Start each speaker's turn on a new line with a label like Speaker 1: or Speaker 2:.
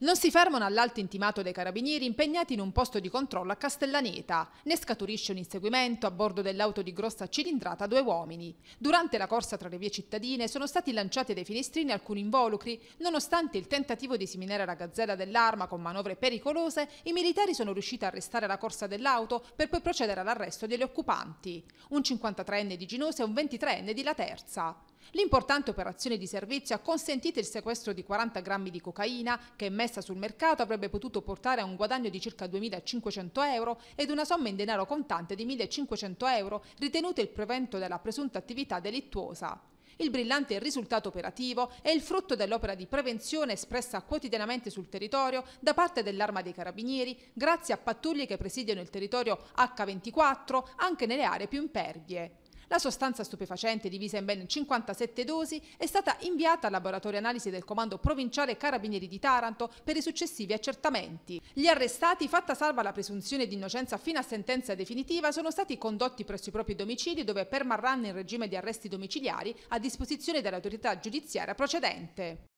Speaker 1: Non si fermano all'alto intimato dei carabinieri impegnati in un posto di controllo a Castellaneta. Ne scaturisce un inseguimento a bordo dell'auto di grossa cilindrata a due uomini. Durante la corsa tra le vie cittadine sono stati lanciati dai finestrini alcuni involucri. Nonostante il tentativo di seminare la gazzella dell'arma con manovre pericolose, i militari sono riusciti a arrestare la corsa dell'auto per poi procedere all'arresto degli occupanti. Un 53enne di Ginosa e un 23enne di La Terza. L'importante operazione di servizio ha consentito il sequestro di 40 grammi di cocaina che messa sul mercato avrebbe potuto portare a un guadagno di circa 2.500 euro ed una somma in denaro contante di 1.500 euro ritenute il prevento della presunta attività delittuosa. Il brillante risultato operativo è il frutto dell'opera di prevenzione espressa quotidianamente sul territorio da parte dell'Arma dei Carabinieri grazie a pattuglie che presidiano il territorio H24 anche nelle aree più impervie. La sostanza stupefacente, divisa in ben 57 dosi, è stata inviata al laboratorio analisi del Comando Provinciale Carabinieri di Taranto per i successivi accertamenti. Gli arrestati, fatta salva la presunzione di innocenza fino a sentenza definitiva, sono stati condotti presso i propri domicili dove permarranno in regime di arresti domiciliari a disposizione dell'autorità giudiziaria procedente.